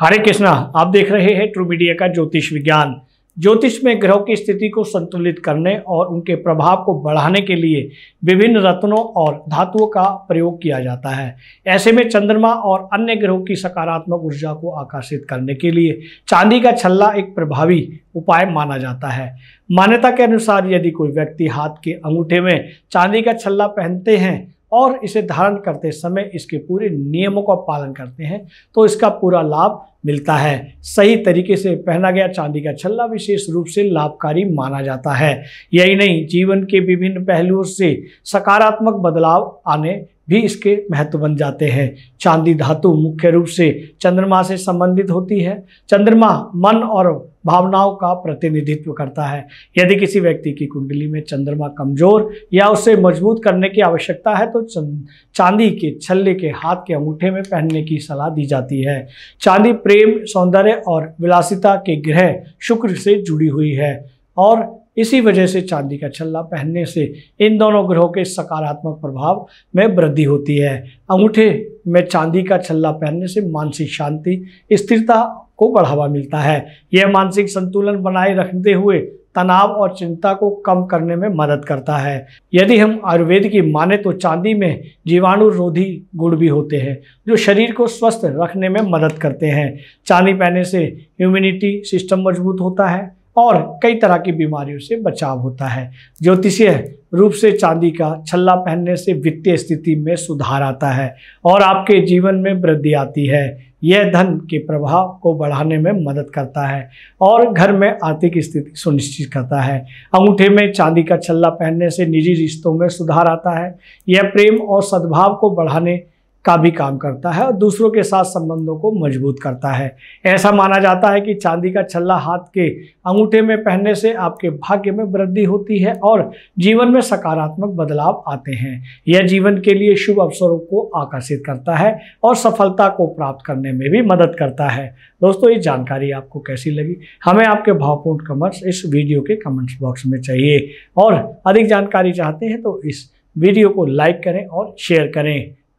हरे कृष्णा आप देख रहे हैं ट्रू मीडिया का ज्योतिष विज्ञान ज्योतिष में ग्रहों की स्थिति को संतुलित करने और उनके प्रभाव को बढ़ाने के लिए विभिन्न रत्नों और धातुओं का प्रयोग किया जाता है ऐसे में चंद्रमा और अन्य ग्रहों की सकारात्मक ऊर्जा को आकर्षित करने के लिए चांदी का छल्ला एक प्रभावी उपाय माना जाता है मान्यता के अनुसार यदि कोई व्यक्ति हाथ के अंगूठे में चांदी का छल्ला पहनते हैं और इसे धारण करते समय इसके पूरे नियमों का पालन करते हैं तो इसका पूरा लाभ मिलता है सही तरीके से पहना गया चांदी का छल्ला विशेष रूप से लाभकारी माना जाता है यही नहीं जीवन के विभिन्न पहलुओं से सकारात्मक बदलाव आने भी इसके महत्व बन जाते हैं चांदी धातु मुख्य रूप से चंद्रमा से संबंधित होती है चंद्रमा मन और भावनाओं का प्रतिनिधित्व करता है यदि किसी व्यक्ति की कुंडली में चंद्रमा कमजोर या उसे मजबूत करने की आवश्यकता है तो चांदी के छल्ले के हाथ के अंगूठे में पहनने की सलाह दी जाती है चांदी प्रेम सौंदर्य और विलासिता के ग्रह शुक्र से जुड़ी हुई है और इसी वजह से चांदी का छल्ला पहनने से इन दोनों ग्रहों के सकारात्मक प्रभाव में वृद्धि होती है अंगूठे में चांदी का छल्ला पहनने से मानसिक शांति स्थिरता को बढ़ावा मिलता है यह मानसिक संतुलन बनाए रखते हुए तनाव और चिंता को कम करने में मदद करता है यदि हम आयुर्वेद की माने तो चांदी में जीवाणु रोधी गुण भी होते हैं जो शरीर को स्वस्थ रखने में मदद करते हैं चांदी पहने से इम्यूनिटी सिस्टम मजबूत होता है और कई तरह की बीमारियों से बचाव होता है ज्योतिषीय रूप से चांदी का छल्ला पहनने से वित्तीय स्थिति में सुधार आता है और आपके जीवन में वृद्धि आती है यह धन के प्रभाव को बढ़ाने में मदद करता है और घर में आर्थिक स्थिति सुनिश्चित करता है अंगूठे में चांदी का छल्ला पहनने से निजी रिश्तों में सुधार आता है यह प्रेम और सद्भाव को बढ़ाने का भी काम करता है और दूसरों के साथ संबंधों को मजबूत करता है ऐसा माना जाता है कि चांदी का छल्ला हाथ के अंगूठे में पहनने से आपके भाग्य में वृद्धि होती है और जीवन में सकारात्मक बदलाव आते हैं यह जीवन के लिए शुभ अवसरों को आकर्षित करता है और सफलता को प्राप्त करने में भी मदद करता है दोस्तों ये जानकारी आपको कैसी लगी हमें आपके भावपूर्ण कमेंट्स इस वीडियो के कमेंट्स बॉक्स में चाहिए और अधिक जानकारी चाहते हैं तो इस वीडियो को लाइक करें और शेयर करें